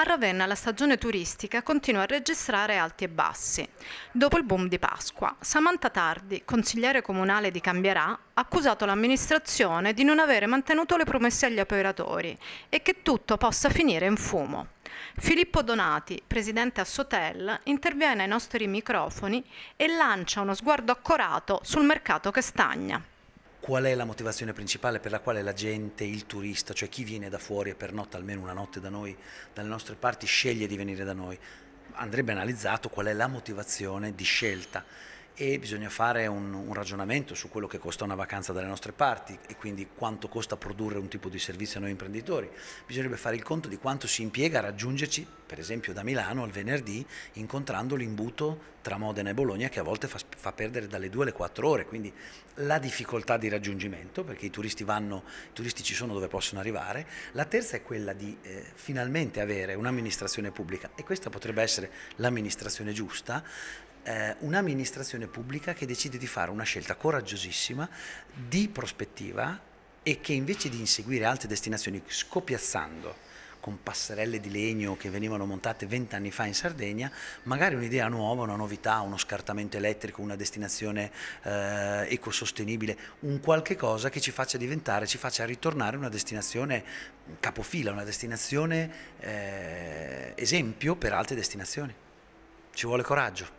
a Ravenna la stagione turistica continua a registrare alti e bassi. Dopo il boom di Pasqua, Samantha Tardi, consigliere comunale di Cambierà, ha accusato l'amministrazione di non avere mantenuto le promesse agli operatori e che tutto possa finire in fumo. Filippo Donati, presidente a Sotel, interviene ai nostri microfoni e lancia uno sguardo accorato sul mercato che stagna qual è la motivazione principale per la quale la gente, il turista, cioè chi viene da fuori e pernotta almeno una notte da noi, dalle nostre parti, sceglie di venire da noi. Andrebbe analizzato qual è la motivazione di scelta e bisogna fare un, un, ragionamento su quello che costa una vacanza dalle nostre parti e quindi quanto costa produrre un tipo di servizio a noi imprenditori. Bisognerebbe fare il conto di quanto si impiega a raggiungerci, per esempio da Milano al venerdì, incontrando l'imbuto tra Modena e Bologna che a volte fa, fa perdere dalle 2 alle 4 ore, quindi la difficoltà di raggiungimento perché i turisti, vanno, i turisti ci sono dove possono arrivare. La terza è quella di eh, finalmente avere un'amministrazione pubblica e questa potrebbe essere l'amministrazione giusta eh, un'amministrazione pubblica che decide di fare una scelta coraggiosissima di prospettiva e che invece di inseguire altre destinazioni scopiazzando con passerelle di legno che venivano montate vent'anni fa in Sardegna, magari un'idea nuova, una novità, uno scartamento elettrico, una destinazione eh, ecosostenibile, un qualche cosa che ci faccia diventare, ci faccia ritornare una destinazione capofila, una destinazione eh, esempio per altre destinazioni. Ci vuole coraggio.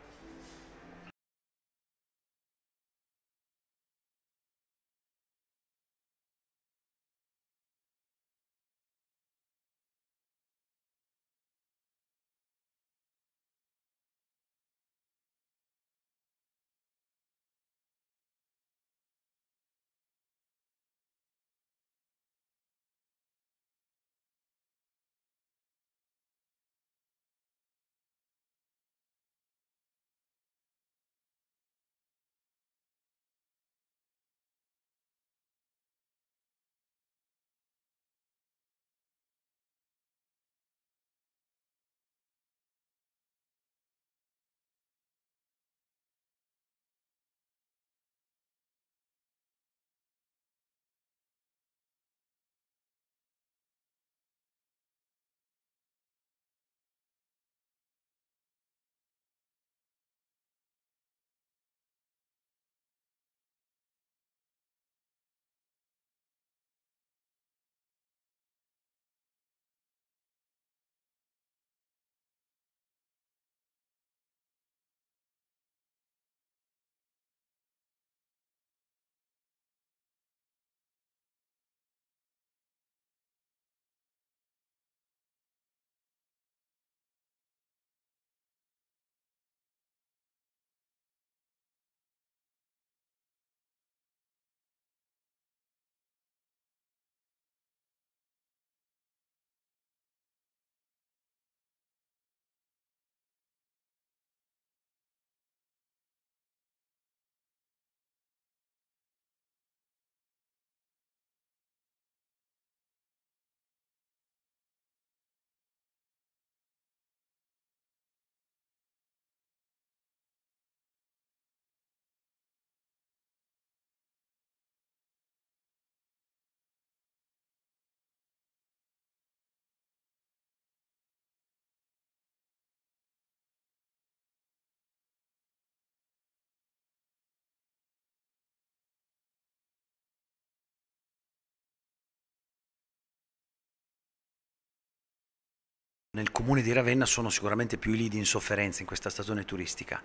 Nel comune di Ravenna sono sicuramente più i lidi in sofferenza in questa stagione turistica.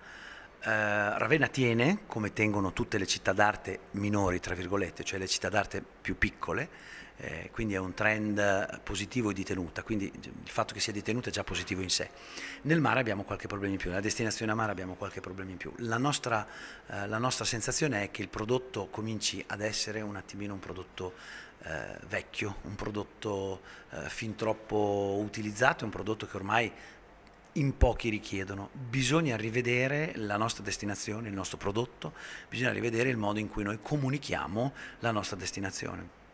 Eh, Ravenna tiene, come tengono tutte le città d'arte minori, tra virgolette, cioè le città d'arte più piccole, eh, quindi è un trend positivo e di tenuta, quindi il fatto che sia di tenuta è già positivo in sé. Nel mare abbiamo qualche problema in più, nella destinazione a mare abbiamo qualche problema in più. La nostra, eh, la nostra sensazione è che il prodotto cominci ad essere un attimino un prodotto eh, vecchio, un prodotto eh, fin troppo utilizzato, un prodotto che ormai in pochi richiedono. Bisogna rivedere la nostra destinazione, il nostro prodotto, bisogna rivedere il modo in cui noi comunichiamo la nostra destinazione.